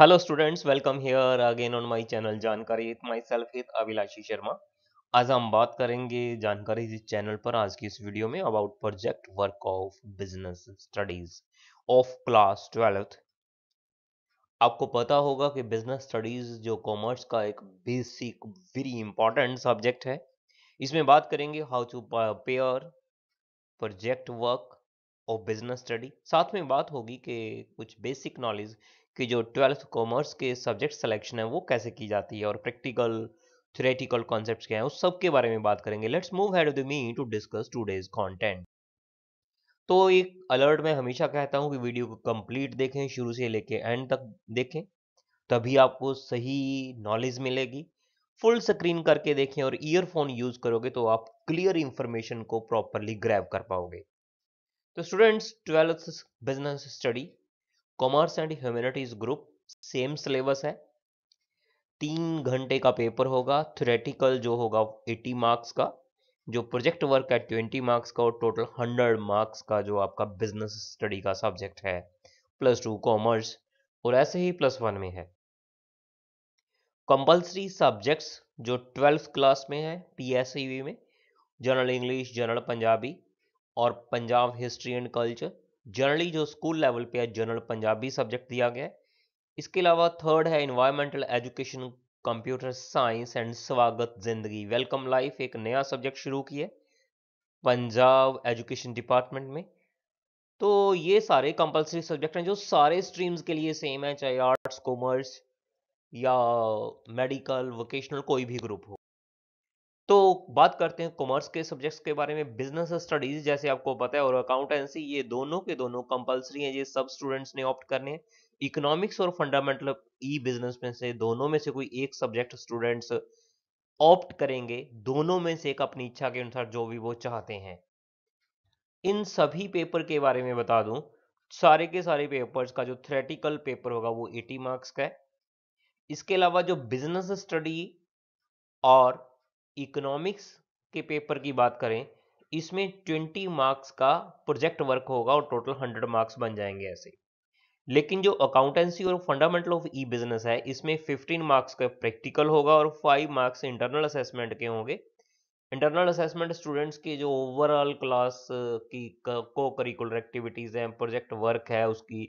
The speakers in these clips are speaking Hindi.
Hello students welcome here again on my channel जानकारी इथ माई सेल्फ इथ अभिलाषी शर्मा आज हम बात करेंगे जानकारी इस चैनल पर आज की इस वीडियो में about project work of business studies of class twelfth आपको पता होगा कि बिजनेस स्टडीज जो कॉमर्स का एक बेसिक वेरी इंपॉर्टेंट सब्जेक्ट है इसमें बात करेंगे how to pair project work और बिजनेस स्टडी साथ में बात होगी कि कुछ बेसिक नॉलेज कि जो ट्वेल्थ कॉमर्स के सब्जेक्ट सिलेक्शन है वो कैसे की जाती है और प्रैक्टिकल थ्योरेटिकल कॉन्सेप्ट क्या है उस सब के बारे में बात करेंगे let's move ahead with me to discuss today's content तो एक अलर्ट मैं हमेशा कहता हूँ कि वीडियो को कंप्लीट देखें शुरू से लेके एंड तक देखें तभी आपको सही नॉलेज मिलेगी फुल स्क्रीन करके देखें और ईयरफोन यूज करोगे तो आप क्लियर इंफॉर्मेशन को प्रॉपरली ग्रैब कर पाओगे तो students twelfth business study commerce and humanities group same syllabus है तीन घंटे का पेपर होगा थ्रेटिकल जो होगा 80 मार्क्स का जो प्रोजेक्ट वर्क है 20 मार्क्स का और टोटल 100 मार्क्स का जो आपका बिजनेस स्टडी का सब्जेक्ट है प्लस टू कॉमर्स और ऐसे ही प्लस वन में है कंपलसरी सब्जेक्ट्स जो ट्वेल्थ क्लास में है पी e में जनरल इंग्लिश जनरल पंजाबी और Punjab history and culture generally जो स्कूल लेवल पे है जनरल पंजाबी सब्जेक्ट दिया गया है इसके अलावा थर्ड है environmental education computer science and स्वागत जिंदगी वेलकम लाइफ एक नया सब्जेक्ट शुरू किया पंजाब एजुकेशन डिपार्टमेंट में तो ये सारे कंपलसरी सब्जेक्ट हैं जो सारे स्ट्रीम्स के लिए सेम है चाहे आर्ट्स कॉमर्स या मेडिकल वोकेशनल कोई भी ग्रुप हो तो बात करते हैं कॉमर्स के सब्जेक्ट्स के बारे में बिजनेस स्टडीज जैसे आपको पता है और अकाउंटेंसी ये दोनों के दोनों कंपलसरी हैं ये सब स्टूडेंट्स ने ऑप्ट करने हैं इकोनॉमिक्स और फंडामेंटल ई बिजनेस में से दोनों में से कोई एक सब्जेक्ट स्टूडेंट्स ऑप्ट करेंगे दोनों में से एक अपनी इच्छा के अनुसार जो भी वो चाहते हैं इन सभी पेपर के बारे में बता दूं सारे के सारे पेपर्स का जो थ्रेटिकल पेपर होगा वो 80 मार्क्स का है इसके अलावा जो बिजनेस स्टडी और इकोनॉमिक्स के पेपर की बात करें इसमें ट्वेंटी मार्क्स का प्रोजेक्ट वर्क होगा और टोटल हंड्रेड मार्क्स बन जाएंगे ऐसे लेकिन जो अकाउंटेंसी और फंडामेंटल ऑफ ई बिजनेस है इसमें फिफ्टीन मार्क्स का प्रैक्टिकल होगा और फाइव मार्क्स इंटरनल असेसमेंट के होंगे इंटरनल असेसमेंट स्टूडेंट्स की जो ओवरऑल क्लास की को करिकुलर एक्टिविटीज़ हैं प्रोजेक्ट वर्क है उसकी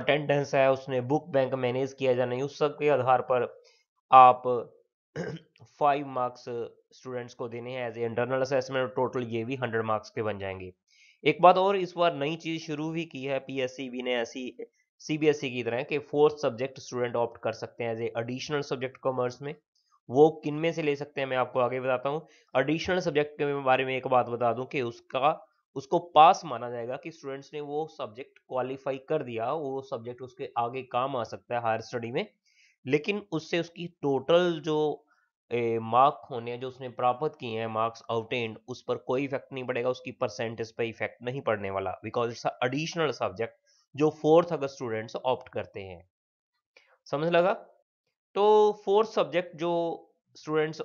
अटेंडेंस है उसने बुक बैंक मैनेज किया जाना उस सब के आधार पर आप फाइव मार्क्स स्टूडेंट्स को देने हैं as a internal assessment total ये भी हंड्रेड मार्क्स के बन जाएंगे एक बात और इस बार नई चीज़ शुरू भी की है पीएससीबी ने ऐसी सीबीएसई e की तरह कि फोर्थ सब्जेक्ट स्टूडेंट ऑप्ट कर सकते हैं as a additional subject commerce में वो किन में से ले सकते हैं मैं आपको आगे बताता हूँ एडिशनल सब्जेक्ट के बारे में एक बात बता दूं कि उसका उसको पास माना जाएगा कि स्टूडेंट्स ने वो सब्जेक्ट क्वालिफाई कर दिया वो सब्जेक्ट उसके आगे काम आ सकता है हायर स्टडी में लेकिन उससे उसकी टोटल जो मार्क होने हैं जो उसने प्राप्त किए हैं मार्क्स आउटेंड उस पर कोई इफेक्ट नहीं पड़ेगा उसकी परसेंटेज पर इफेक्ट नहीं पड़ने वाला बिकॉज इट्स अडिशनल सब्जेक्ट जो फोर्थ अगर स्टूडेंट्स ऑप्ट करते हैं समझ लगा तो फोर्थ सब्जेक्ट जो स्टूडेंट्स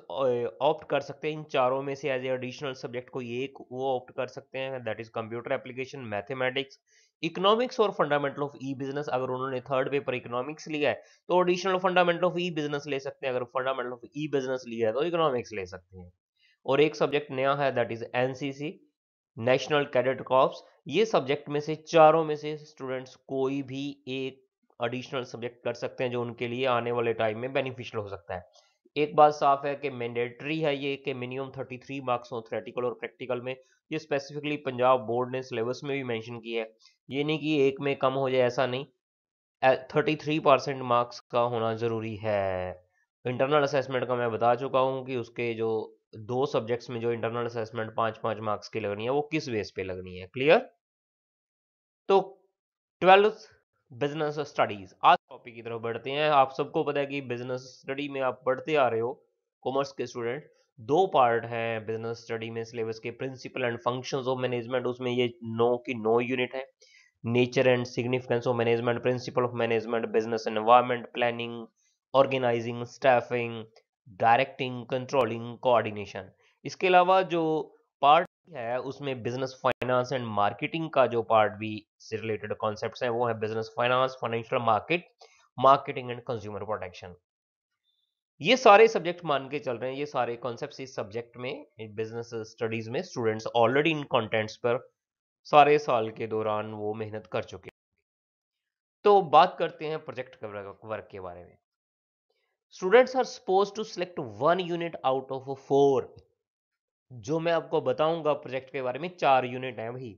ऑप्ट कर सकते हैं इन चारों में से एज ए एडिशनल सब्जेक्ट को एक वो ऑप्ट कर सकते हैं that is computer application mathematics economics और फंडामेंटल ऑफ ई बिजनेस अगर उन्होंने थर्ड पेपर इकोनॉमिक्स लिया है तो additional fundamental of E business ले सकते हैं अगर फंडामेंटल ऑफ ई बिजनेस लिया है तो इकोनॉमिक्स ले सकते हैं और एक सब्जेक्ट नया है that is NCC National Cadet Corps ये सब्जेक्ट में से चारों में से स्टूडेंट्स कोई भी एक एडिशनल सब्जेक्ट कर सकते हैं जो उनके लिए आने वाले टाइम में बेनिफिशियल हो सकता है एक बात साफ है कि मैंडेटरी है ये कि मिनिमम 33 मार्क्स हों थ्रेटिकल और प्रैक्टिकल में ये स्पेसिफिकली पंजाब बोर्ड ने सिलेबस में भी मेंशन किया है ये नहीं कि एक में कम हो जाए ऐसा नहीं 33 परसेंट मार्क्स का होना ज़रूरी है इंटरनल असेसमेंट का मैं बता चुका हूँ कि उसके जो दो सब्जेक्ट्स में जो इंटरनल असेसमेंट पाँच पाँच मार्क्स की लगनी है वो किस बेस पे लगनी है क्लियर तो ट्वेल्थ बिजनेस स्टडीज टॉपिक की तरफ बढ़ते हैं आप सबको पता है कि बिजनेस स्टडी में आप पढ़ते आ रहे हो कॉमर्स के स्टूडेंट दो पार्ट हैं बिजनेस स्टडी में सिलेबस के principle and functions of management उसमें ये नो की नो यूनिट है nature and significance of management principle of management business environment planning organising staffing directing controlling coordination इसके अलावा जो पार्ट है उसमें बिजनेस फाइनेंस एंड मार्केटिंग का जो पार्ट भी से रिलेटेड कॉन्सेप्ट्स हैं वो है business finance financial market marketing and consumer protection ये सारे सब्जेक्ट मान के चल रहे हैं ये सारे कॉन्सेप्ट इस सब्जेक्ट में बिजनेस स्टडीज में स्टूडेंट्स ऑलरेडी इन कॉन्टेंट्स पर सारे साल के दौरान वो मेहनत कर चुके तो बात करते हैं प्रोजेक्ट वर्क के बारे में students are suppose to select one unit out of four जो मैं आपको बताऊंगा प्रोजेक्ट के बारे में चार यूनिट है भाई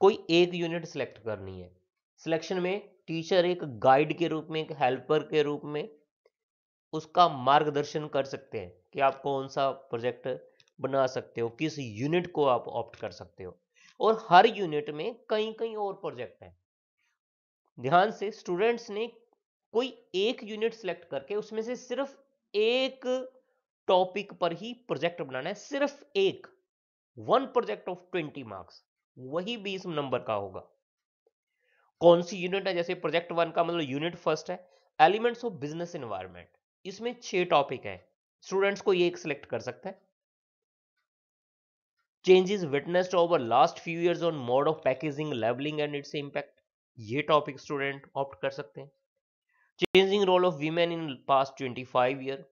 कोई एक यूनिट सिलेक्ट करनी है सिलेक्शन में टीचर एक गाइड के रूप में एक हेल्पर के रूप में उसका मार्गदर्शन कर सकते हैं कि आप कौन सा प्रोजेक्ट बना सकते हो किस यूनिट को आप ऑप्ट कर सकते हो और हर यूनिट में कई कई और प्रोजेक्ट हैं ध्यान से स्टूडेंट्स ने कोई एक यूनिट सेलेक्ट करके उसमें से सिर्फ एक टॉपिक पर ही प्रोजेक्ट बनाना है सिर्फ एक one project of twenty marks वही बीस नंबर का होगा कौन सी यूनिट है जैसे प्रोजेक्ट वन का मतलब यूनिट फर्स्ट है एलिमेंट्स ऑफ बिजनेस इन्वायरमेंट इसमें छह टॉपिक है स्टूडेंट्स को ये एक सिलेक्ट कर सकते हैं changes witnessed over last few years on mode of packaging labelling and its impact ये टॉपिक स्टूडेंट ऑप्ट कर सकते हैं changing role of women in past twenty five year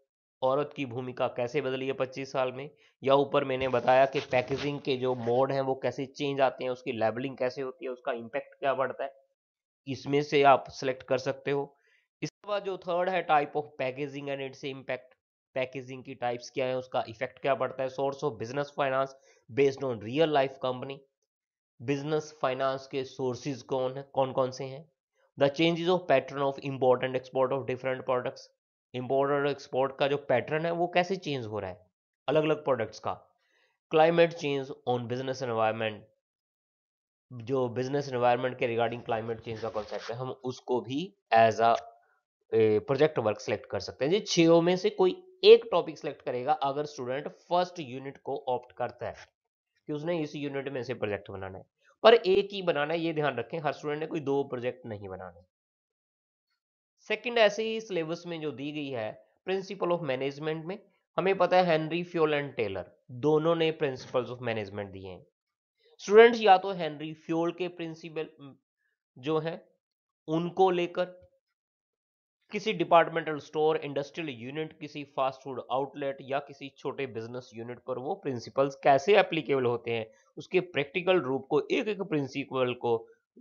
औरत की भूमिका कैसे बदली है पच्चीस साल में या ऊपर मैंने बताया कि पैकेजिंग के जो मोड हैं वो कैसे चेंज आते हैं उसकी लेवलिंग कैसे होती है उसका इम्पैक्ट क्या बढ़ता है इसमें से आप सेलेक्ट कर सकते हो इसके बाद जो थर्ड है type of packaging and its impact packaging की टाइप्स क्या है उसका इफेक्ट क्या पड़ता है source of business finance based on real life company business finance के सोर्सेज कौन है कौन कौन से हैं the changes of pattern of import and export of different products import और एक्सपोर्ट का जो पैटर्न है वो कैसे चेंज हो रहा है अलग अलग प्रोडक्ट्स का climate change on business environment जो बिजनेस इन्वायरमेंट के रिगार्डिंग क्लाइमेट चेंज का कॉन्सेप्ट है हम उसको भी as a project work select कर सकते हैं जी छो में से कोई एक टॉपिक सिलेक्ट करेगा अगर स्टूडेंट फर्स्ट यूनिट को ऑप्ट करता है कि उसने इस यूनिट में से प्रोजेक्ट बनाना है पर एक ही बनाना है ये ध्यान रखें हर स्टूडेंट ने कोई दो प्रोजेक्ट नहीं बनाने सेकंड ऐसे ही सिलेबस में जो दी गई है प्रिंसिपल ऑफ मैनेजमेंट में हमें पता है हेनरी फ्योल एंड टेलर दोनों ने प्रिंसिपल्स ऑफ मैनेजमेंट दिए हैं स्टूडेंट्स या तो हेनरी फ्योल के प्रिंसिपल जो है उनको लेकर किसी डिपार्टमेंटल स्टोर इंडस्ट्रियल यूनिट किसी फास्ट फूड आउटलेट या किसी छोटे बिजनेस यूनिट पर वो प्रिंसिपल्स कैसे एप्लीकेबल होते हैं उसके प्रैक्टिकल रूप को एक एक प्रिंसिपल को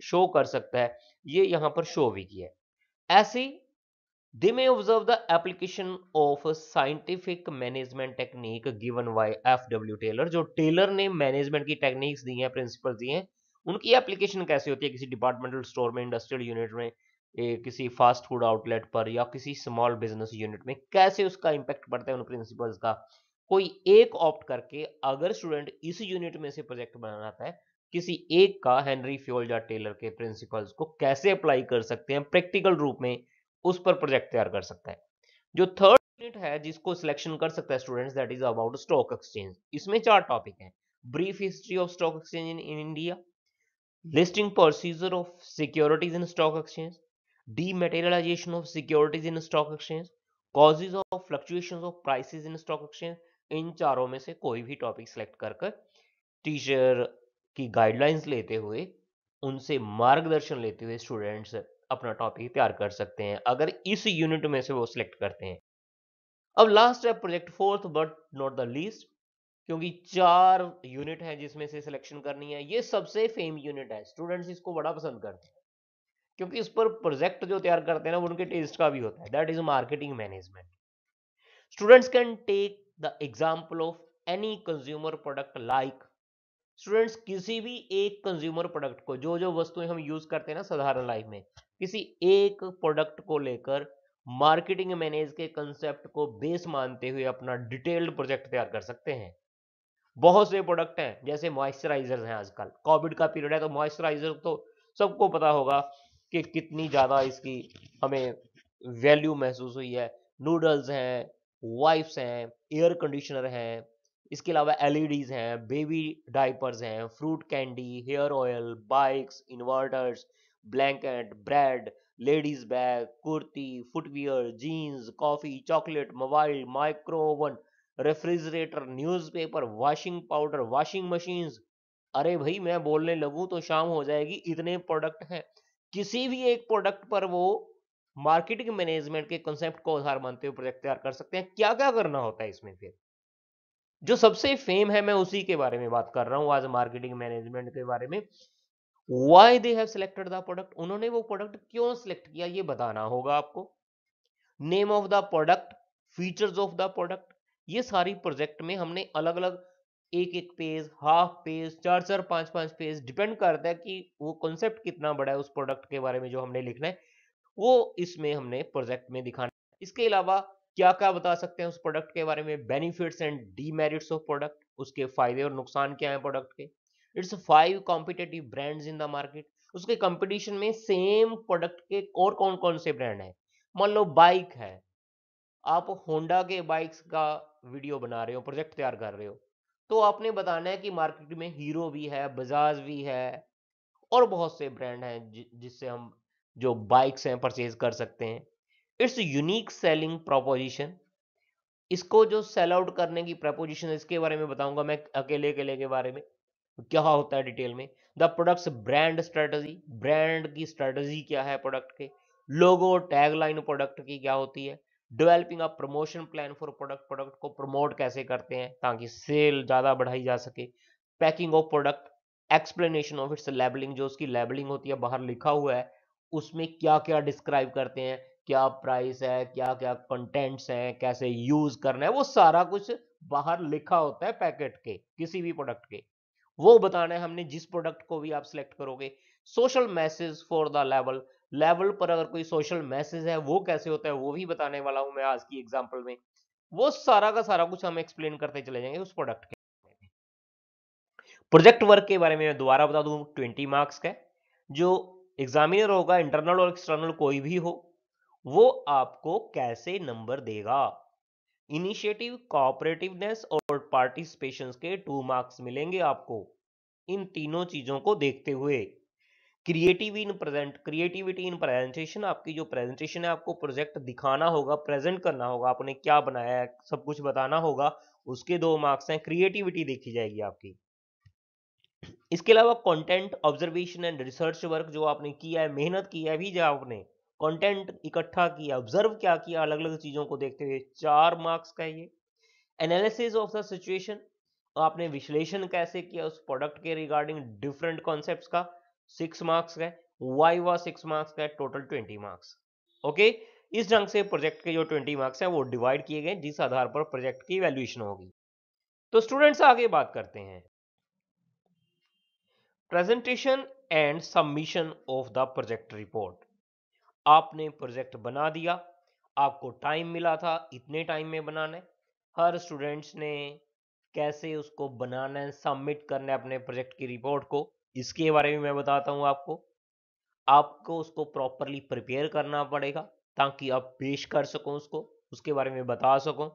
शो कर सकता है ये यहाँ पर शो भी किया है ऐसे they may observe the application of scientific management management technique given by F.W. Taylor. जो टेलर ने मैनेजमेंट की टेक्निक्स दी हैं प्रिंसिपल दी हैं उनकी एप्लीकेशन कैसे होती है किसी डिपार्टमेंटल स्टोर में इंडस्ट्रियल यूनिट में ए, किसी फास्ट फूड आउटलेट पर या किसी स्मॉल बिजनेस यूनिट में कैसे उसका इंपैक्ट पड़ता है उन प्रिंसिपल्स का कोई एक ऑप्ट करके अगर स्टूडेंट इस यूनिट में से प्रोजेक्ट बनाता है किसी एक का हेनरी फ्योल टेलर के प्रिंसिपल्स को कैसे अप्लाई कर सकते हैं प्रैक्टिकल रूप में उस पर प्रोजेक्ट तैयार कर सकता है जो थर्ड यूनिट है जिसको सिलेक्शन कर सकता है students that is about stock exchange इसमें चार टॉपिक है brief history of stock exchange in India listing procedure of securities in stock exchange dematerialisation of securities in stock exchange causes of fluctuation of prices in stock exchange इन चारों में से कोई भी टॉपिक सिलेक्ट कर कर टीचर की गाइडलाइंस लेते हुए उनसे मार्गदर्शन लेते हुए स्टूडेंट्स अपना टॉपिक तैयार कर सकते हैं अगर इस यूनिट में से वो सिलेक्ट करते हैं अब लास्ट है project fourth but not the least क्योंकि चार यूनिट है जिसमें से सिलेक्शन करनी है ये सबसे फेम यूनिट है स्टूडेंट्स इसको बड़ा पसंद करते हैं क्योंकि इस पर प्रोजेक्ट जो तैयार करते हैं ना उनके टेस्ट का भी होता है that is marketing management students can take the example of any consumer product like students किसी भी एक कंज्यूमर प्रोडक्ट को जो जो वस्तुएं हम यूज करते हैं ना साधारण लाइफ में किसी एक प्रोडक्ट को लेकर मार्केटिंग मैनेज के कंसेप्ट को बेस मानते हुए अपना डिटेल्ड प्रोजेक्ट तैयार कर सकते हैं बहुत से प्रोडक्ट हैं जैसे मॉइस्चराइजर हैं आजकल कोविड का पीरियड है तो मॉइस्चराइजर तो सबको पता होगा कि कितनी ज़्यादा इसकी हमें वैल्यू महसूस हुई है नूडल्स हैं वाइप्स हैं एयर कंडीशनर हैं इसके अलावा एल e हैं बेबी डाइपर्स हैं fruit candy hair oil bikes inverters blanket bread ladies bag kurti footwear jeans coffee chocolate mobile micro oven refrigerator newspaper washing powder washing machines अरे भाई मैं बोलने लगूं तो शाम हो जाएगी इतने प्रोडक्ट हैं किसी भी एक प्रोडक्ट पर वो मार्केटिंग मैनेजमेंट के कंसेप्ट को आधार मानते हुए प्रोजेक्ट तैयार कर सकते हैं क्या क्या करना होता है इसमें फिर जो सबसे फेम है मैं उसी के बारे में बात कर रहा हूँ आज मार्केटिंग मैनेजमेंट के बारे में why they have selected the product उन्होंने वो प्रोडक्ट क्यों सिलेक्ट किया ये बताना होगा आपको name of the product features of the product ये सारी प्रोजेक्ट में हमने अलग अलग एक एक पेज हाफ पेज चार चार पांच पांच पेज डिपेंड करता है कि वो कॉन्सेप्ट कितना बड़ा है उस प्रोडक्ट के बारे में जो हमने लिखना है वो इसमें हमने प्रोजेक्ट में दिखाना है इसके अलावा क्या क्या बता सकते हैं उस प्रोडक्ट के बारे में benefits and demerits of product उसके फायदे और नुकसान क्या है प्रोडक्ट के its five competitive brands in the market उसके कंपटीशन में सेम प्रोडक्ट के और कौन कौन से ब्रांड है मान लो बाइक है आप होंडा के बाइक्स का वीडियो बना रहे हो प्रोजेक्ट तैयार कर रहे हो तो आपने बताना है कि मार्केट में हीरो भी है बजाज भी है और बहुत से ब्रांड हैं जिससे हम जो बाइक्स हैं परचेज कर सकते हैं इट्स यूनिक सेलिंग प्रोपोजिशन इसको जो सेल आउट करने की प्रपोजिशन इसके बारे में बताऊंगा मैं अकेले अकेले के बारे में क्या होता है डिटेल में the products brand strategy brand की स्ट्रेटजी क्या है प्रोडक्ट के लोगो टैगलाइन प्रोडक्ट की क्या होती है developing a promotion plan for product product को प्रमोट कैसे करते हैं ताकि सेल ज़्यादा बढ़ाई जा सके packing of product explanation of its labelling जो उसकी लेबलिंग होती है बाहर लिखा हुआ है उसमें क्या क्या डिस्क्राइब करते हैं क्या प्राइस है क्या क्या कंटेंट्स हैं कैसे यूज करना है वो सारा कुछ बाहर लिखा होता है पैकेट के किसी भी प्रोडक्ट के वो बताना है हमने जिस प्रोडक्ट को भी आप सिलेक्ट करोगे social message for the level level पर अगर कोई सोशल मैसेज है वो कैसे होता है वो भी बताने वाला हूं मैं आज की एग्जाम्पल में वो सारा का सारा कुछ हम एक्सप्लेन करते चले जाएंगे उस प्रोडक्ट के प्रोजेक्ट वर्क के बारे में दोबारा बता दू ट्वेंटी मार्क्स का जो एग्जामिनर होगा इंटरनल और एक्सटर्नल कोई भी हो वो आपको कैसे नंबर देगा इनिशिएटिव कोऑपरेटिवनेस और पार्टिसिपेशन के टू मार्क्स मिलेंगे आपको इन तीनों चीज़ों को देखते हुए creative in present creativity in presentation आपकी जो प्रेजेंटेशन है आपको प्रोजेक्ट दिखाना होगा प्रेजेंट करना होगा आपने क्या बनाया है सब कुछ बताना होगा उसके दो मार्क्स हैं क्रिएटिविटी देखी जाएगी आपकी इसके अलावा content observation and research work जो आपने किया है मेहनत किया है भी जो आपने कंटेंट इकट्ठा किया ऑब्जर्व क्या किया अलग अलग चीज़ों को देखते हुए चार मार्क्स का ये एनालिसिस ऑफ द सिचुएशन आपने विश्लेषण कैसे किया उस प्रोडक्ट के रिगार्डिंग डिफरेंट कॉन्सेप्ट का सिक्स मार्क्स का वाई वा सिक्स मार्क्स का टोटल ट्वेंटी मार्क्स ओके इस ढंग से प्रोजेक्ट के जो ट्वेंटी मार्क्स है वो डिवाइड किए गए जिस आधार पर प्रोजेक्ट की वैल्यूएशन होगी तो स्टूडेंट्स आगे बात करते हैं presentation and submission of the project report आपने प्रोजेक्ट बना दिया आपको टाइम मिला था इतने टाइम में बनाना है हर स्टूडेंट्स ने कैसे उसको बनाना है सबमिट करना है अपने प्रोजेक्ट की रिपोर्ट को इसके बारे में मैं बताता हूँ आपको आपको उसको प्रॉपरली प्रिपेयर करना पड़ेगा ताकि आप पेश कर सको उसको उसके बारे में बता सको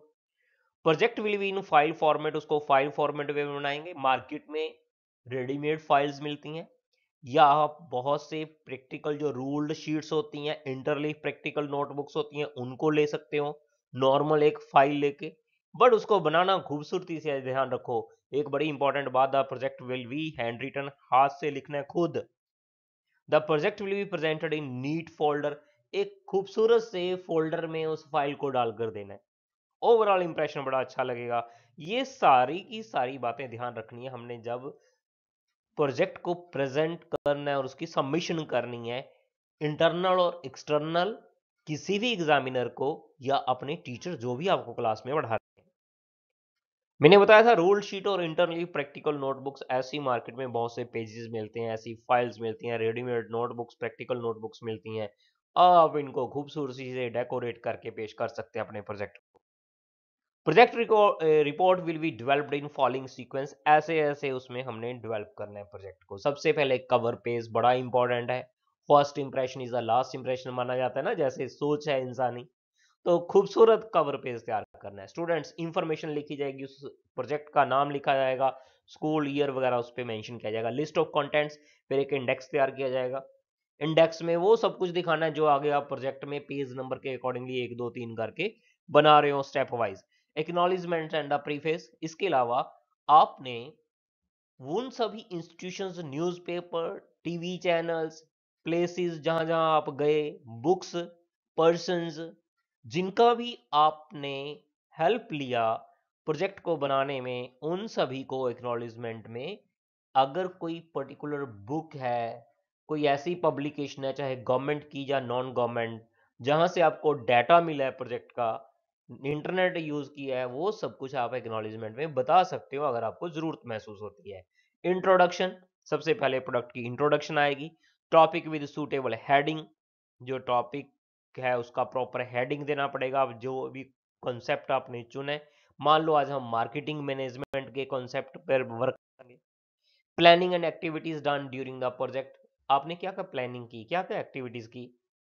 project will be in file format उसको फाइल फॉर्मेट में बनाएंगे मार्केट में रेडीमेड फाइल्स मिलती हैं या आप बहुत से प्रैक्टिकल जो रूल्ड शीट्स होती हैं इंटरलीफ प्रैक्टिकल नोटबुक्स होती हैं उनको ले सकते हो नॉर्मल एक फाइल लेके बट उसको बनाना खूबसूरती से ध्यान रखो एक बड़ी इंपॉर्टेंट बात the project will be handwritten हाथ से लिखना है खुद the project will be presented in neat folder एक खूबसूरत से फोल्डर में उस फाइल को डाल कर देना है ओवरऑल इंप्रेशन बड़ा अच्छा लगेगा ये सारी की सारी बातें ध्यान रखनी है हमने जब प्रोजेक्ट को प्रेजेंट करना है और उसकी सबमिशन करनी है इंटरनल और एक्सटर्नल किसी भी एग्जामिनर को या अपने टीचर जो भी आपको क्लास में पढ़ा रहे हैं मैंने बताया था रोल शीट और इंटरनली प्रैक्टिकल नोटबुक्स ऐसी मार्केट में बहुत से पेजेस मिलते हैं ऐसी फाइल्स मिलती हैं रेडीमेड नोटबुक्स प्रैक्टिकल नोटबुक्स मिलती हैं आप इनको खूबसूरती से डेकोरेट करके पेश कर सकते हैं अपने project project report will be developed in following sequence ऐसे ऐसे उसमें हमने डेवलप करना है प्रोजेक्ट को सबसे पहले कवर पेज बड़ा इंपॉर्टेंट है first impression is the last impression माना जाता है ना जैसे सोच है इंसानी तो खूबसूरत कवर पेज तैयार करना है स्टूडेंट्स इंफॉर्मेशन लिखी जाएगी उस प्रोजेक्ट का नाम लिखा जाएगा स्कूल ईयर वगैरह उस पर मैंशन किया जाएगा लिस्ट ऑफ कॉन्टेंट्स फिर एक इंडेक्स तैयार किया जाएगा इंडेक्स में वो सब कुछ दिखाना है जो आगे आप प्रोजेक्ट में पेज नंबर के अकॉर्डिंगली एक दो तीन करके बना रहे हो stepwise acknowledgement and preface इसके अलावा आपने उन सभी institutions newspaper TV channels places जहां जहां आप गए बुक्स पर्सन जिनका भी आपने हेल्प लिया प्रोजेक्ट को बनाने में उन सभी को एक्नोलिजमेंट में अगर कोई पर्टिकुलर बुक है कोई ऐसी पब्लिकेशन है चाहे गवर्नमेंट की या नॉन गवर्नमेंट जहां से आपको डाटा मिला है प्रोजेक्ट का इंटरनेट यूज किया है वो सब कुछ आप एक्नोलिजमेंट में बता सकते हो अगर आपको जरूरत महसूस होती है इंट्रोडक्शन सबसे पहले प्रोडक्ट की इंट्रोडक्शन आएगी टॉपिक विद सूटेबल हेडिंग जो टॉपिक है उसका प्रॉपर हेडिंग देना पड़ेगा आप जो भी कॉन्सेप्ट आपने चुने मान लो आज हम मार्केटिंग मैनेजमेंट के कॉन्सेप्ट पर वर्क करेंगे planning and activities done during the project आपने क्या क्या प्लानिंग की क्या क्या एक्टिविटीज की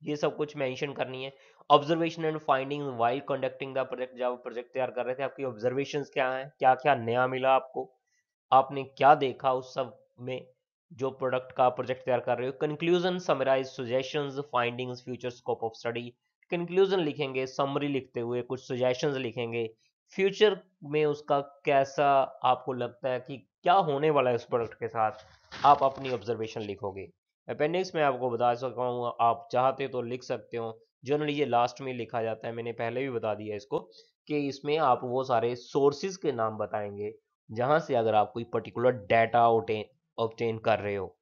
ये सब कुछ मेंशन करनी है observation and finding while conducting the project जब प्रोजेक्ट तैयार कर रहे थे आपकी ऑब्जर्वेशन क्या है क्या क्या नया मिला आपको आपने क्या देखा उस सब में जो प्रोडक्ट का प्रोजेक्ट तैयार कर रहे हो conclusion summarise suggestion finding future scope of study conclusion लिखेंगे समरी लिखते हुए कुछ सुजेशन लिखेंगे फ्यूचर में उसका कैसा आपको लगता है कि क्या होने वाला है उस प्रोडक्ट के साथ आप अपनी ऑब्जर्वेशन लिखोगे अपेंडिक्स में आपको बता सकता हूँ आप चाहते तो लिख सकते हो जनरली ये लास्ट में लिखा जाता है मैंने पहले भी बता दिया इसको कि इसमें आप वो सारे सोर्सेज के नाम बताएंगे जहां से अगर आप कोई पर्टिकुलर डाटा ऑप्टेन कर रहे हो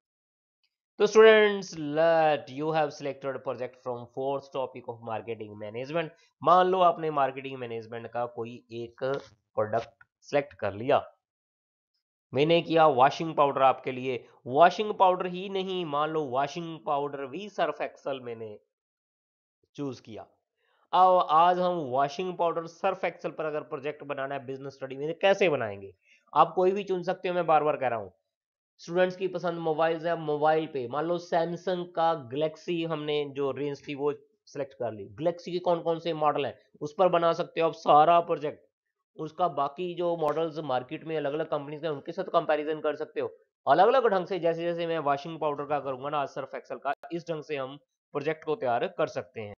तो students let you have selected project from fourth topic of marketing management मान लो आपने मार्केटिंग मैनेजमेंट का कोई एक प्रोडक्ट सेलेक्ट कर लिया मैंने किया वॉशिंग पाउडर आपके लिए वॉशिंग पाउडर ही नहीं मान लो वॉशिंग पाउडर भी सर्फ एक्सल मैंने चूज किया अब आज हम वॉशिंग पाउडर सर्फ एक्सल पर अगर प्रोजेक्ट बनाना है बिजनेस स्टडी में तो कैसे बनाएंगे आप कोई भी चुन सकते हो मैं बार बार कह रहा हूँ स्टूडेंट्स की पसंद मोबाइल है मोबाइल पे मान लो सैमसंग का गलेक्सी हमने जो रेंज थी वो सिलेक्ट कर ली गलेक्सी के कौन कौन से मॉडल है उस पर बना सकते हो आप सारा प्रोजेक्ट उसका बाकी जो मॉडल्स मार्केट में अलग अलग कंपनीज के उनके साथ कंपैरिजन कर सकते हो अलग अलग ढंग से जैसे जैसे मैं वॉशिंग पाउडर का करूंगा ना सर्फ एक्सल का इस ढंग से हम प्रोजेक्ट को तैयार कर सकते हैं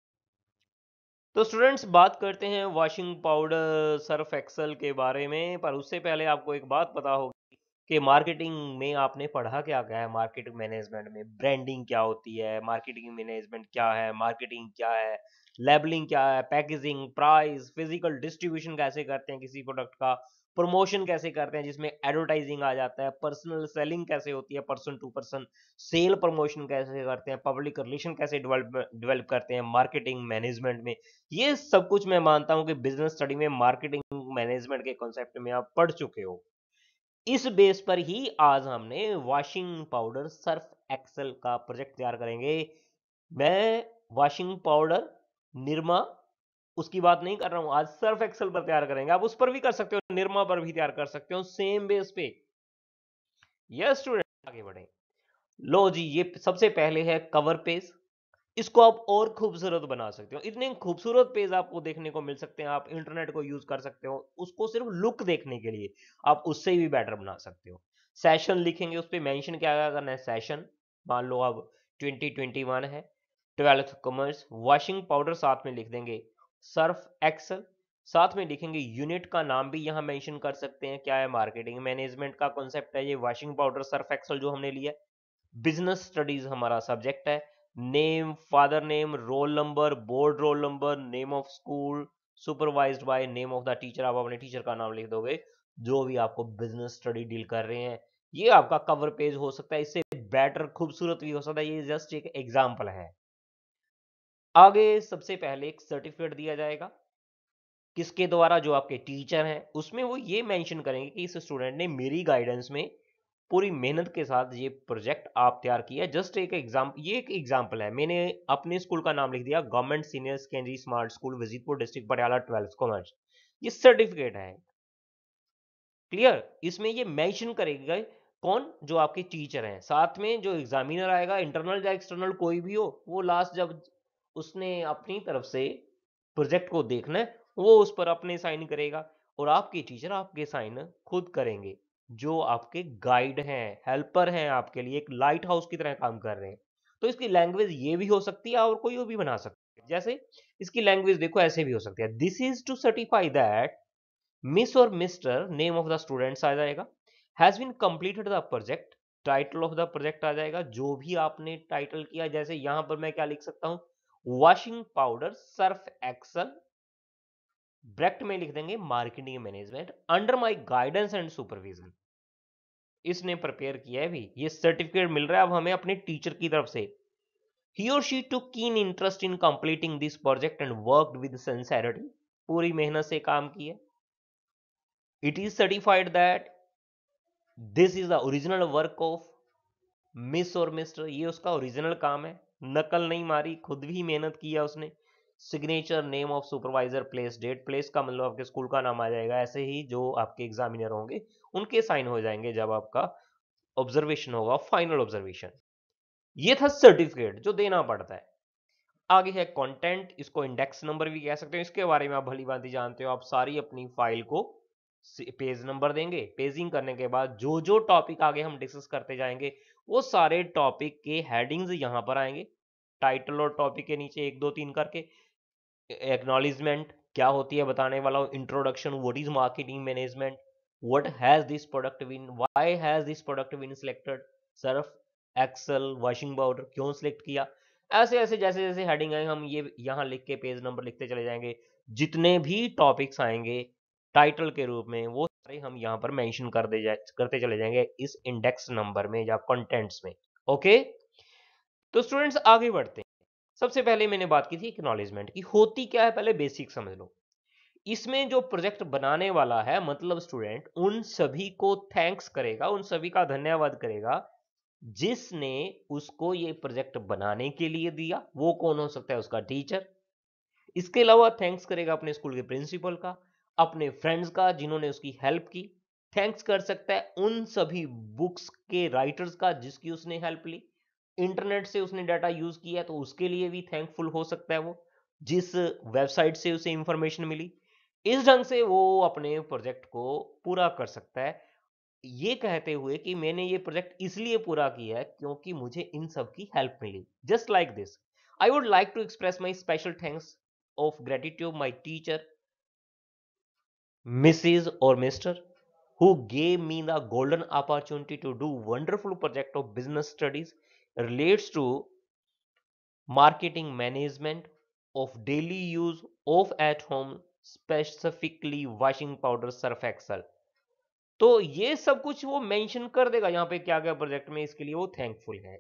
तो स्टूडेंट्स बात करते हैं वॉशिंग पाउडर सर्फ एक्सल के बारे में पर उससे पहले आपको एक बात पता होगी कि मार्केटिंग में आपने पढ़ा क्या क्या है मार्केटिंग मैनेजमेंट में ब्रांडिंग क्या होती है मार्केटिंग मैनेजमेंट क्या है मार्केटिंग क्या है लेबलिंग क्या है पैकेजिंग प्राइस फिजिकल डिस्ट्रीब्यूशन कैसे करते हैं किसी प्रोडक्ट का प्रमोशन कैसे करते हैं जिसमें एडवर्टाइजिंग आ जाता है पर्सनल सेलिंग कैसे होती है person to person sale promotion कैसे करते हैं पब्लिक रिलेशन कैसे डेवलप करते हैं मार्केटिंग मैनेजमेंट में ये सब कुछ मैं मानता हूँ कि बिजनेस स्टडी में मार्केटिंग मैनेजमेंट के कॉन्सेप्ट में आप पढ़ चुके हो इस बेस पर ही आज हमने वॉशिंग पाउडर सर्फ एक्सेल का प्रोजेक्ट तैयार करेंगे मैं वॉशिंग पाउडर निर्मा उसकी बात नहीं कर रहा हूं आज सर्फ एक्सेल पर तैयार करेंगे आप उस पर भी कर सकते हो निर्मा पर भी तैयार कर सकते हो सेम बेस पे यस स्टूडेंट आगे बढ़े लो जी ये सबसे पहले है कवर पेज इसको आप और खूबसूरत बना सकते हो इतने खूबसूरत पेज आपको देखने को मिल सकते हैं आप इंटरनेट को यूज कर सकते हो उसको सिर्फ लुक देखने के लिए आप उससे भी बेटर बना सकते हो सेशन लिखेंगे उस पर मैंशन क्या करना है सेशन मान लो अब ट्वेंटी ट्वेंटी वन है ट्वेल्थ कॉमर्स वॉशिंग पाउडर साथ में लिख देंगे सर्फ एक्सल साथ में लिखेंगे यूनिट का नाम भी यहाँ मेंशन कर सकते हैं क्या है मार्केटिंग मैनेजमेंट का कॉन्सेप्ट है ये वॉशिंग पाउडर सर्फ एक्सल जो हमने लिया बिजनेस स्टडीज हमारा सब्जेक्ट है name father name roll number board roll number name of school supervise by name of the teacher आप अपने टीचर का नाम लिख दोगे जो भी आपको बिजनेस स्टडी डील कर रहे हैं ये आपका कवर पेज हो सकता है इससे बेटर खूबसूरत भी हो सकता है ये जस्ट एक एग्जाम्पल है आगे सबसे पहले एक सर्टिफिकेट दिया जाएगा किसके द्वारा जो आपके टीचर हैं उसमें वो ये मेंशन करेंगे कि इस स्टूडेंट ने मेरी गाइडेंस में पूरी मेहनत के साथ ये प्रोजेक्ट आप तैयार किया है जस्ट एक एग्जाम ये एक एग्जाम्पल है मैंने अपने स्कूल का नाम लिख दिया government senior secondary smart school Vijitpur district Patiala twelfth commerce ये सर्टिफिकेट है क्लियर इसमें ये मेंशन करेगा कौन जो आपके टीचर हैं साथ में जो एग्जामिनर आएगा इंटरनल या एक्सटर्नल कोई भी हो वो लास्ट जब उसने अपनी तरफ से प्रोजेक्ट को देखना है वो उस पर अपने साइन करेगा और आपके टीचर आपके साइन खुद करेंगे जो आपके गाइड हैं हेल्पर हैं आपके लिए एक लाइट हाउस की तरह काम कर रहे हैं तो इसकी लैंग्वेज ये भी हो सकती है और कोई भी बना सकती है जैसे इसकी लैंग्वेज देखो ऐसे भी हो सकती है this is to certify that miss और mister name of the students आ जाएगा has been completed the project title of the project आ जाएगा जो भी आपने टाइटल किया जैसे यहां पर मैं क्या लिख सकता हूं washing powder Surf Excel bracket में लिख देंगे marketing management under my guidance and supervision इसने प्रिपेयर किया है भी ये सर्टिफिकेट मिल रहा है अब हमें अपने टीचर की तरफ से ही और she to keen interest in completing this project and work with sincerity पूरी मेहनत से काम किया it is certified that this is the original work of miss और मिस्टर ये उसका ओरिजिनल काम है नकल नहीं मारी खुद भी मेहनत किया उसने signature name of supervisor place date place का मतलब आपके स्कूल का नाम आ जाएगा ऐसे ही जो आपके एग्जामिनर होंगे उनके साइन हो जाएंगे जब आपका ऑब्जर्वेशन होगा फाइनल ऑब्जर्वेशन ये था सर्टिफिकेट जो देना पड़ता है आगे है कंटेंट इसको इंडेक्स नंबर भी कह सकते हो इसके बारे में आप भली भांति जानते हो आप सारी अपनी फाइल को पेज नंबर देंगे पेजिंग करने के बाद जो जो टॉपिक आगे हम डिस्कस करते जाएंगे वो सारे टॉपिक के हेडिंग्स यहाँ पर आएंगे टाइटल और टॉपिक के नीचे एक दो तीन करके एक्नॉलेजमेंट क्या होती है बताने वाला हूँ introduction what is marketing management what has this product been why has this product been selected Surf Excel washing powder क्यों सिलेक्ट किया ऐसे ऐसे जैसे जैसे हेडिंग आए हम ये यहाँ लिख के पेज नंबर लिखते चले जाएंगे जितने भी टॉपिक्स आएंगे टाइटल के रूप में वो सारे हम यहाँ पर मेंशन कर दे जाए करते चले जाएंगे इस इंडेक्स नंबर में या कंटेंट्स में ओके तो स्टूडेंट्स आगे बढ़ते हैं सबसे पहले मैंने बात की थी एक्नोलेजमेंट की होती क्या है पहले बेसिक समझ लो इसमें जो प्रोजेक्ट बनाने वाला है मतलब स्टूडेंट उन सभी को थैंक्स करेगा उन सभी का धन्यवाद करेगा जिसने उसको ये प्रोजेक्ट बनाने के लिए दिया वो कौन हो सकता है उसका टीचर इसके अलावा थैंक्स करेगा अपने स्कूल के प्रिंसिपल का अपने फ्रेंड्स का जिन्होंने उसकी हेल्प की थैंक्स कर सकता है उन सभी बुक्स के राइटर्स का जिसकी उसने हेल्प ली इंटरनेट से उसने डाटा यूज किया तो उसके लिए भी थैंकफुल हो सकता है वो जिस वेबसाइट से उसे इंफॉर्मेशन मिली इस ढंग से वो अपने प्रोजेक्ट को पूरा कर सकता है ये कहते हुए कि मैंने ये प्रोजेक्ट इसलिए पूरा किया है क्योंकि मुझे इन सब की हेल्प मिली just like this I would like to express my special thanks of gratitude my teacher mrs और mister who gave me the golden opportunity to do wonderful project of business studies relates to marketing management of daily use of at home specifically washing powder Surf Excel तो ये सब कुछ वो मेंशन कर देगा यहाँ पे क्या क्या प्रोजेक्ट में इसके लिए वो थैंकफुल है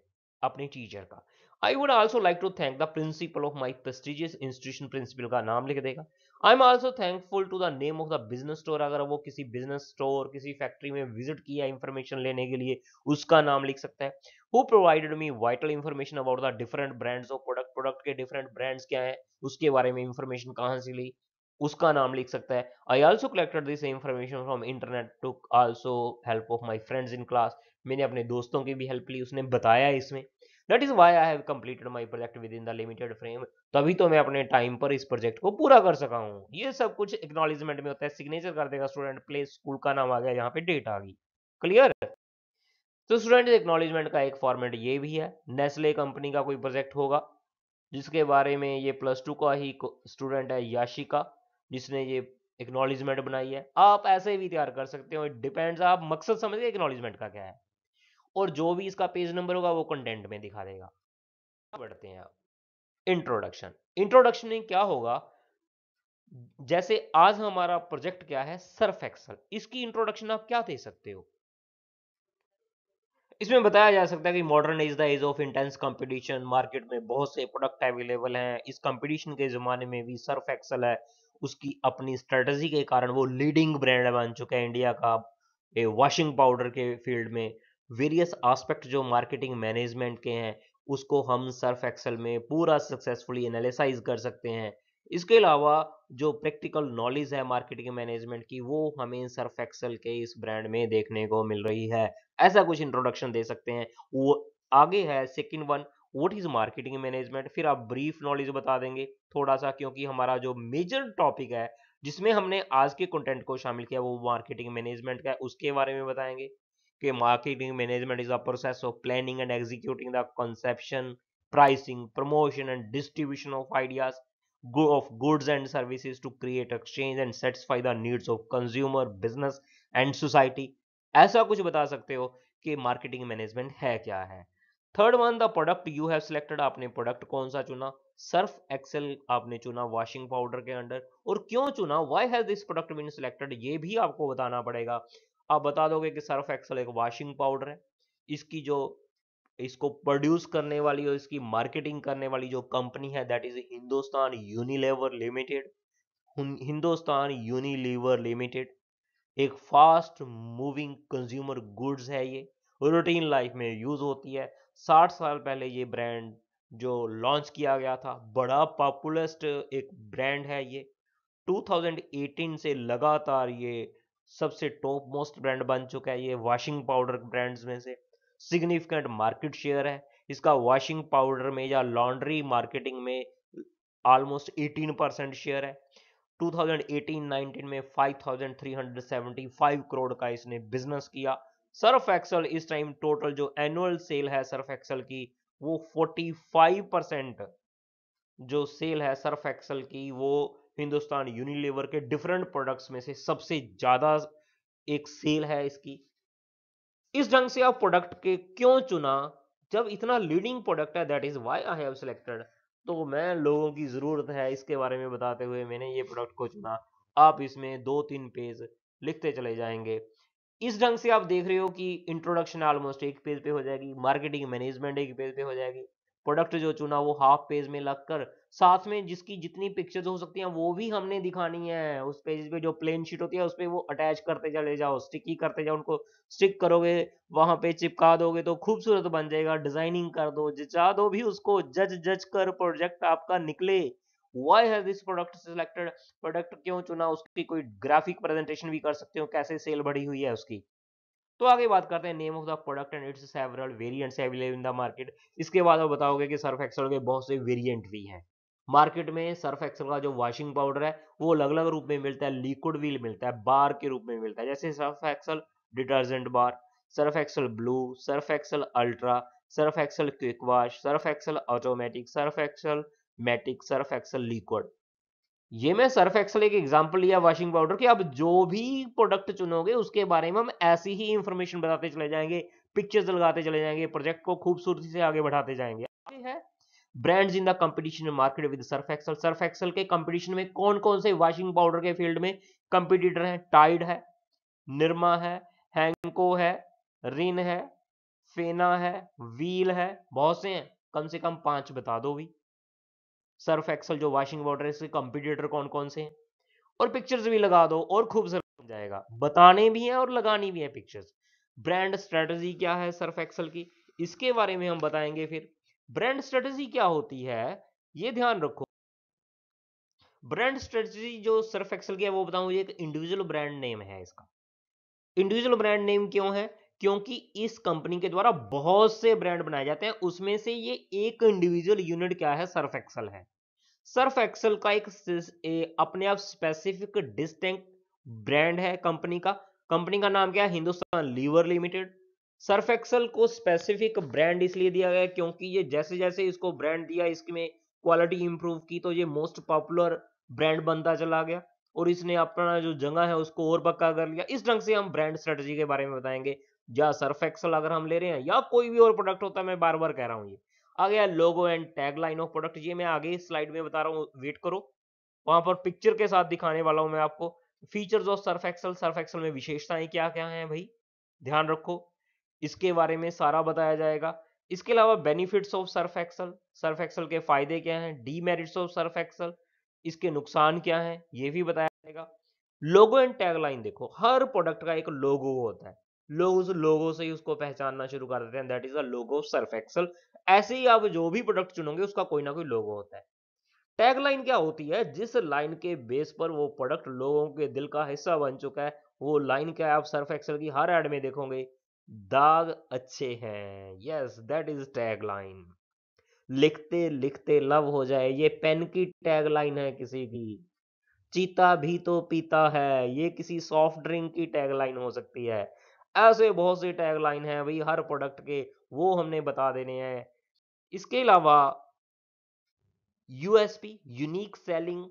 अपने टीचर का I would also like to thank the principal of my prestigious institution principal का नाम लिख देगा I am also thankful to the name of the business store अगर वो किसी बिजनेस स्टोर किसी फैक्ट्री में विजिट किया इन्फॉर्मेशन लेने के लिए उसका नाम लिख सकता है who provided me vital information about the different brands of product product के डिफरेंट ब्रांड्स क्या है उसके बारे में इंफॉर्मेशन कहाँ से ली उसका नाम लिख सकता है I also collected this information from internet to also help of my friends in class मैंने अपने दोस्तों की भी हेल्प ली उसने बताया इसमें that is why I have completed my project within the limited frame तभी तो मैं अपने टाइम पर इस प्रोजेक्ट को पूरा कर सका हूँ ये सब कुछ एक्नोलेजमेंट में होता है सिग्नेचर कर देगा स्टूडेंट प्लेस स्कूल का नाम आ गया यहाँ पे डेट आ गई क्लियर तो स्टूडेंट एक्नोलेजमेंट का एक फॉर्मेट ये भी है नेस्ले कंपनी का कोई प्रोजेक्ट होगा जिसके बारे में ये प्लस टू का ही स्टूडेंट है याशिका जिसने ये एक्नोलिजमेंट बनाई है आप ऐसे भी तैयार कर सकते हो डिपेंड्स आप मकसद समझिए एक्नोलिजमेंट का क्या है और जो भी इसका पेज नंबर होगा वो कंटेंट में दिखा देगा बढ़ते हैं इंट्रोडक्शन इंट्रोडक्शन में क्या होगा जैसे आज हमारा प्रोजेक्ट क्या है सर्फ एक्सल इसकी इंट्रोडक्शन आप क्या दे सकते हो इसमें बताया जा सकता है कि modern is the age of intense competition market में बहुत से प्रोडक्ट अवेलेबल हैं इस कंपटीशन के ज़माने में भी सर्फ एक्सल है उसकी अपनी स्ट्रेटजी के कारण वो लीडिंग ब्रांड बन चुका है इंडिया का वॉशिंग पाउडर के फील्ड में वेरियस आस्पेक्ट जो मार्केटिंग मैनेजमेंट के हैं उसको हम सर्फ एक्सेल में पूरा सक्सेसफुली एनालिसाइज कर सकते हैं इसके अलावा जो प्रैक्टिकल नॉलेज है मार्केटिंग मैनेजमेंट की वो हमें सर्फ एक्सेल के इस ब्रांड में देखने को मिल रही है ऐसा कुछ इंट्रोडक्शन दे सकते हैं वो आगे है second one what is marketing management फिर आप ब्रीफ नॉलेज बता देंगे थोड़ा सा क्योंकि हमारा जो मेजर टॉपिक है जिसमें हमने आज के कंटेंट को शामिल किया वो मार्केटिंग मैनेजमेंट का है उसके बारे में बताएंगे कि marketing management is a process of planning and executing the conception pricing promotion and distribution of ideas of goods and services to create exchange and satisfy the needs of consumer business and society ऐसा कुछ बता सकते हो कि मार्केटिंग मैनेजमेंट है क्या है third one the product you have selected आपने प्रोडक्ट कौन सा चुना सर्फ एक्सेल आपने चुना वॉशिंग पाउडर के अंडर और क्यों चुना why has this product been selected ये भी आपको बताना पड़ेगा आप बता दोगे कि सर्फ एक्सल एक वॉशिंग पाउडर है इसकी जो इसको प्रोड्यूस करने वाली और इसकी मार्केटिंग करने वाली जो कंपनी है that is Hindustan Unilever Limited Hindustan Unilever Limited एक फास्ट मूविंग कंज्यूमर गुड्स है ये रूटीन लाइफ में यूज होती है साठ साल पहले ये ब्रांड जो लॉन्च किया गया था बड़ा पॉपुलस्ट एक ब्रांड है ये 2018 से लगातार ये सबसे टॉप मोस्ट ब्रांड बन चुका है ये वॉशिंग पाउडर ब्रांड्स में से सिग्निफिकेंट मार्केट शेयर है इसका वॉशिंग पाउडर में या लॉन्ड्री मार्केटिंग में ऑलमोस्ट 18 परसेंट शेयर है 2018-19 में 5,375 करोड़ का इसने बिजनेस किया सर्फ एक्सल इस टाइम टोटल जो एनुअल सेल है सर्फ एक्सल की वो 45 परसेंट जो सेल है सर्फ एक्सल की वो हिंदुस्तान यूनिलीवर के डिफरेंट प्रोडक्ट्स में से सबसे ज्यादा एक सेल है इसकी इस ढंग से आप प्रोडक्ट के क्यों चुना जब इतना लीडिंग प्रोडक्ट है that is why I have selected तो मैं लोगों की ज़रूरत है इसके बारे में बताते हुए मैंने ये प्रोडक्ट को चुना आप इसमें दो तीन पेज लिखते चले जाएंगे इस ढंग से आप देख रहे हो कि इंट्रोडक्शन ऑलमोस्ट एक पेज पे हो जाएगी मार्केटिंग मैनेजमेंट एक पेज पे हो जाएगी प्रोडक्ट जो चुना वो हाफ पेज में लगकर साथ में जिसकी जितनी पिक्चर्स हो सकती हैं वो भी हमने दिखानी है उस पेज पे जो प्लेन शीट होती है उस पर वो अटैच करते चले जाओ स्टिकी करते जाओ उनको स्टिक करोगे वहां पे चिपका दोगे तो खूबसूरत बन जाएगा डिजाइनिंग कर दो जचा दो भी उसको जज जज कर प्रोजेक्ट आपका निकले वाई है दिस प्रोडक्ट सिलेक्टेड प्रोडक्ट क्यों चुना उसकी कोई ग्राफिक प्रेजेंटेशन भी कर सकते हो कैसे सेल बढ़ी हुई है उसकी तो आगे बात करते हैं name of the product and its several variants available in the market इसके बाद वो बताओगे कि सर्फ एक्सल के बहुत से वेरिएंट भी हैं मार्केट में सर्फ एक्सल का जो वॉशिंग पाउडर है वो अलग अलग रूप में मिलता है लिक्विड व्हील मिलता है बार के रूप में मिलता है जैसे Surf Excel detergent bar Surf Excel blue Surf Excel ultra Surf Excel quick wash Surf Excel automatic Surf Excel matic Surf Excel liquid ये मैं सर्फ एक्सल एक एग्जाम्पल लिया वॉशिंग पाउडर की अब जो भी प्रोडक्ट चुनोगे उसके बारे में हम ऐसी ही इंफॉर्मेशन बताते चले जाएंगे पिक्चर्स लगाते चले जाएंगे प्रोजेक्ट को खूबसूरती से आगे बढ़ाते जाएंगे है brands in the competition market with Surf Excel Surf Excel के कंपटीशन में कौन कौन से वॉशिंग पाउडर के फील्ड में कंपिटिटर हैं टाइड है निर्मा है हैंको है रिन है फेना है व्हील है बहुत से हैं कम से कम पांच बता दो भी सर्फ एक्सल जो वॉशिंग पाउडर है कंपटीटर कौन कौन से हैं और पिक्चर्स भी लगा दो और खूबसूरत बन जाएगा बताने भी हैं और लगानी भी है पिक्चर्स ब्रांड स्ट्रेटजी क्या है सर्फ एक्सल की इसके बारे में हम बताएंगे फिर ब्रांड स्ट्रेटजी क्या होती है ये ध्यान रखो ब्रांड स्ट्रेटजी जो सर्फ एक्सल की है वो बताऊं ये एक इंडिविजुअल ब्रांड नेम है इसका इंडिविजुअल ब्रांड नेम क्यों है क्योंकि इस कंपनी के द्वारा बहुत से ब्रांड बनाए जाते हैं उसमें से ये एक इंडिविजुअल यूनिट क्या है सर्फ एक्सल है सर्फ एक्सल का एक अपने आप स्पेसिफिक डिस्टिंक्ट ब्रांड है कंपनी का कंपनी का नाम क्या है Hindustan Lever Limited Surf Excel को स्पेसिफिक ब्रांड इसलिए दिया गया क्योंकि ये जैसे जैसे इसको ब्रांड दिया इसमें क्वालिटी इंप्रूव की तो ये मोस्ट पॉपुलर ब्रांड बनता चला गया और इसने अपना जो जगह है उसको और पक्का कर लिया इस ढंग से हम ब्रांड स्ट्रेटजी के बारे में बताएंगे या सर्फ एक्सल अगर हम ले रहे हैं या कोई भी और प्रोडक्ट होता है मैं बार बार कह रहा हूँ ये आ गया logo and tag line of product ये मैं आगे स्लाइड में बता रहा हूँ वेट करो वहां पर पिक्चर के साथ दिखाने वाला हूँ मैं आपको features of Surf Excel Surf Excel में विशेषताएं क्या क्या हैं भाई ध्यान रखो इसके बारे में सारा बताया जाएगा इसके अलावा benefits of Surf Excel Surf Excel के फायदे क्या हैं डीमेरिट्स ऑफ सर्फ एक्सल इसके नुकसान क्या हैं ये भी बताया जाएगा लोगो एंड टैगलाइन देखो हर प्रोडक्ट का एक लोगो होता है लोग उस लोगो से ही उसको पहचानना शुरू कर देते हैं that is a logo of Surf Excel ऐसे ही आप जो भी प्रोडक्ट चुनोगे उसका कोई ना कोई लोगो होता है टैगलाइन क्या होती है जिस लाइन के बेस पर वो प्रोडक्ट लोगों के दिल का हिस्सा बन चुका है वो लाइन क्या है आप सर्फ एक्सल की हर एड में देखोगे दाग अच्छे हैं yes that is tag line लिखते लिखते लव हो जाए ये पेन की टैग लाइन है किसी की चीता भी तो पीता है ये किसी सॉफ्ट ड्रिंक की टैग लाइन हो सकती है ऐसे बहुत से टैग लाइन है भाई हर प्रोडक्ट के वो हमने बता देने हैं इसके अलावा USP unique selling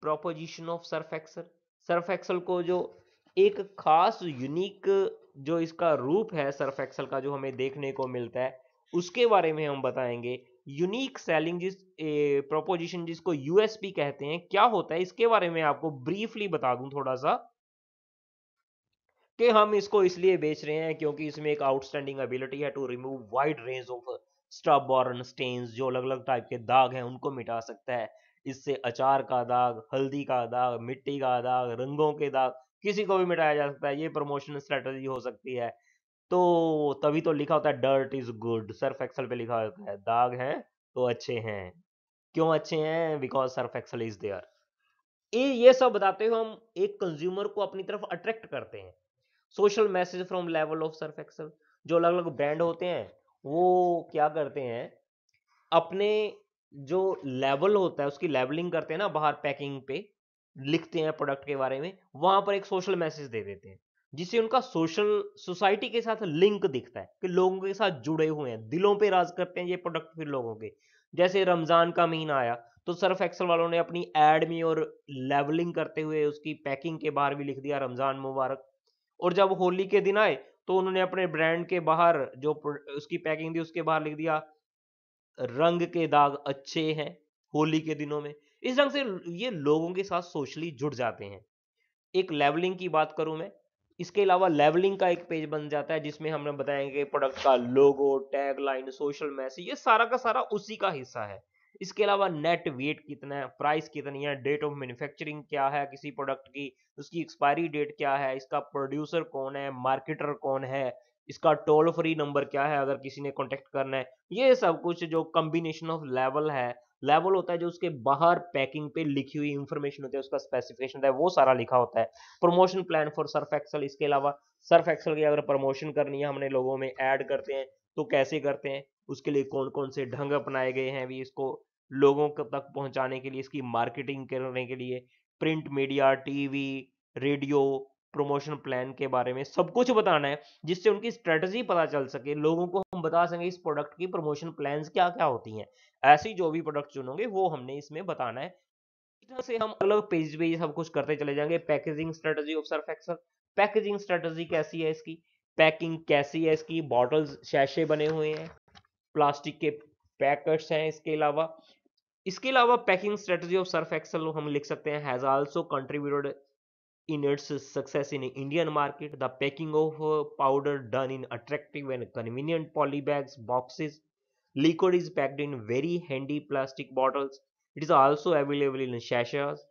proposition of Surf Excel Surf Excel को जो एक खास यूनिक जो इसका रूप है सर्फ एक्सल का जो हमें देखने को मिलता है उसके बारे में हम बताएंगे यूनिक सेलिंग जिस प्रोपोजिशन जिसको यूएसपी कहते हैं क्या होता है इसके बारे में आपको ब्रीफली बता दूं थोड़ा सा कि हम इसको इसलिए बेच रहे हैं क्योंकि इसमें एक आउटस्टैंडिंग एबिलिटी है to remove wide range of stub और स्टेन्स जो अलग अलग टाइप के दाग हैं उनको मिटा सकता है इससे अचार का दाग हल्दी का दाग मिट्टी का दाग रंगों के दाग किसी को भी मिटाया जा सकता है ये प्रमोशन स्ट्रेटजी हो सकती है तो तभी तो लिखा होता है dirt is good Surf Excel पे लिखा होता है दाग है तो अच्छे हैं क्यों अच्छे हैं because Surf Excel is there ये ये सब बताते हुए हम एक कंज्यूमर को अपनी तरफ अट्रैक्ट करते हैं सोशल मैसेज फ्रॉम लेवल ऑफ सर्फ एक्सल जो अलग अलग ब्रांड होते हैं वो क्या करते हैं अपने जो लेवल होता है उसकी लेवलिंग करते हैं ना बाहर पैकिंग पे लिखते हैं प्रोडक्ट के बारे में वहां पर एक सोशल मैसेज दे देते हैं जिससे उनका सोशल सोसाइटी के साथ लिंक दिखता है कि लोगों के साथ जुड़े हुए हैं दिलों पे राज करते हैं ये प्रोडक्ट फिर लोगों के जैसे रमज़ान का महीना आया तो सर्फ एक्सल वालों ने अपनी एड में और लेवलिंग करते हुए उसकी पैकिंग के बाहर भी लिख दिया रमज़ान मुबारक और जब होली के दिन आए तो उन्होंने अपने ब्रांड के बाहर जो उसकी पैकिंग थी उसके बाहर लिख दिया रंग के दाग अच्छे हैं होली के दिनों में इस ढंग से ये लोगों के साथ सोशली जुड़ जाते हैं एक लेवलिंग की बात करूं मैं इसके अलावा लेवलिंग का एक पेज बन जाता है जिसमें हमने बताएंगे प्रोडक्ट का logo tag line social message ये सारा का सारा उसी का हिस्सा है इसके अलावा नेट वेट कितना है प्राइस कितनी है डेट ऑफ मैन्युफैक्चरिंग क्या है किसी प्रोडक्ट की उसकी एक्सपायरी डेट क्या है इसका प्रोड्यूसर कौन है मार्केटर कौन है इसका टोल फ्री नंबर क्या है अगर किसी ने कॉन्टेक्ट करना है ये सब कुछ जो कॉम्बिनेशन ऑफ लेवल है लेवल होता है जो उसके बाहर पैकिंग पे लिखी हुई इंफॉर्मेशन होती है उसका स्पेसिफिकेशन होता है वो सारा लिखा होता है promotion plan for Surf Excel इसके अलावा सर्फ एक्सल की अगर प्रमोशन करनी है हमने लोगों में ऐड करते हैं तो कैसे करते हैं उसके लिए कौन कौन से ढंग अपनाए गए हैं अभी इसको लोगों तक पहुंचाने के लिए इसकी मार्केटिंग करने के लिए print media TV radio promotion plan के बारे में सब कुछ बताना है जिससे उनकी स्ट्रेटजी पता चल सके लोगों को हम बता सकें इस प्रोडक्ट की प्रमोशन प्लान क्या क्या होती हैं ऐसी जो भी प्रोडक्ट चुनोगे वो हमने इसमें बताना है इस से हम अलग पेज पे सब कुछ करते चले जाएंगे packaging strategy of Surf Excel packaging strategy कैसी है इसकी पैकिंग कैसी है इसकी बॉटल्स शैशे बने हुए हैं प्लास्टिक के पैकेट्स हैं इसके अलावा इसके अलावा packing strategy of Surf Excel हम लिख सकते हैं has also contributed in its success in Indian market the packing of powder done in attractive and convenient poly bags, boxes, Liquid is packed in very handy plastic bottles. It is also available in sachets.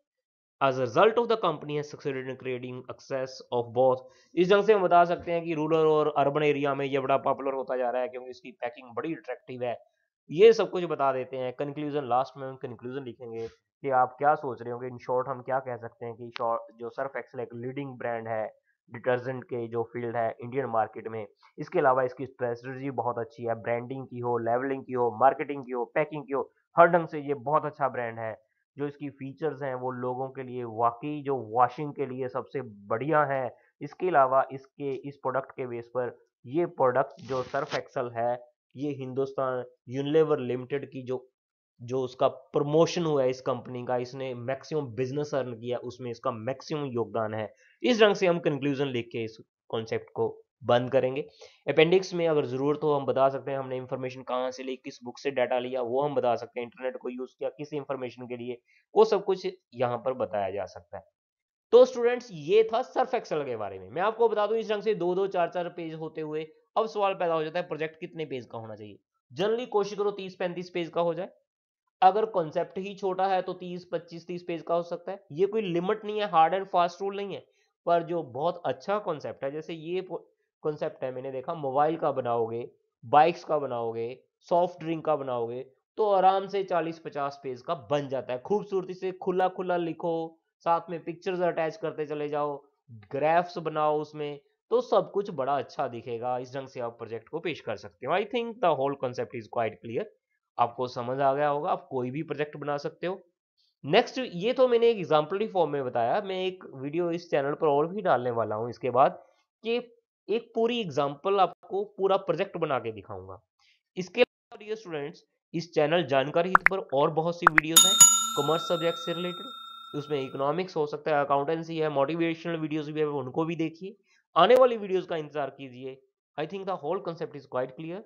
As a result of the company has succeeded in creating access of both. इस ढंग से हम बता सकते हैं कि रूरल और अर्बन एरिया में ये बड़ा पॉपुलर होता जा रहा है क्योंकि इसकी पैकिंग बड़ी अट्रैक्टिव है ये सब कुछ बता देते हैं कंक्लूजन लास्ट में हम कंक्लूजन लिखेंगे कि आप क्या सोच रहे होंगे इन शॉर्ट हम क्या कह सकते हैं कि शॉर्ट जो सर्फ एक्सल एक लीडिंग ब्रांड है डिटर्जेंट के जो फील्ड है इंडियन मार्केट में इसके अलावा इसकी स्ट्रेटजी बहुत अच्छी है ब्रांडिंग की हो लेवलिंग की हो मार्केटिंग की हो पैकिंग की हो हर ढंग से ये बहुत अच्छा ब्रांड है जो इसकी फीचर्स हैं वो लोगों के लिए वाकई जो वॉशिंग के लिए सबसे बढ़िया है इसके अलावा इसके इस प्रोडक्ट के बेस पर ये प्रोडक्ट जो सर्फ एक्सल है ये हिंदुस्तान यूनिलेवर लिमिटेड की जो जो उसका प्रमोशन हुआ है इस कंपनी का इसने मैक्सिमम बिजनेस अर्न किया उसमें इसका मैक्सिमम योगदान है इस ढंग से हम कंक्लूजन लिख के इस कॉन्सेप्ट को बंद करेंगे अपेंडिक्स में अगर ज़रूरत हो हम बता सकते हैं हमने इन्फॉर्मेशन कहाँ से ली किस बुक से डाटा लिया वो हम बता सकते हैं इंटरनेट को यूज़ किया किस इंफॉर्मेशन के लिए वो सब कुछ यहाँ पर बताया जा सकता है तो स्टूडेंट्स ये था सर्फ एक्सल के बारे में मैं आपको बता दूं इस ढंग से दो दो चार चार पेज होते हुए अब सवाल पैदा हो जाता है प्रोजेक्ट कितने पेज का होना चाहिए जनरली कोशिश करो तीस पैंतीस पेज का हो जाए अगर कॉन्सेप्ट ही छोटा है तो 30 25 30 पेज का हो सकता है ये कोई लिमिट नहीं है हार्ड एंड फास्ट रूल नहीं है पर जो बहुत अच्छा कॉन्सेप्ट है जैसे ये कॉन्सेप्ट है मैंने देखा मोबाइल का बनाओगे बाइक्स का बनाओगे सॉफ्ट ड्रिंक का बनाओगे तो आराम से 40-50 पेज का बन जाता है खूबसूरती से खुला खुला लिखो साथ में पिक्चर्स अटैच करते चले जाओ ग्राफ्स बनाओ उसमें तो सब कुछ बड़ा अच्छा दिखेगा इस ढंग से आप प्रोजेक्ट को पेश कर सकते हो I think the whole concept is quite clear आपको समझ आ गया होगा आप कोई भी प्रोजेक्ट बना सकते हो नेक्स्ट ये तो मैंने एक एग्जाम्पल फॉर्म में बताया मैं एक वीडियो इस चैनल पर और भी डालने वाला हूँ इसके बाद कि एक पूरी एग्जाम्पल आपको पूरा प्रोजेक्ट बना के दिखाऊंगा इसके अलावा स्टूडेंट्स इस चैनल जानकारी हित पर और बहुत सी वीडियो हैं कॉमर्स सब्जेक्ट से रिलेटेड उसमें इकोनॉमिक्स हो सकता है अकाउंटेंसी है मोटिवेशनल वीडियोस भी है उनको भी देखिए आने वाली वीडियोस का इंतजार कीजिए I think the whole concept is quite clear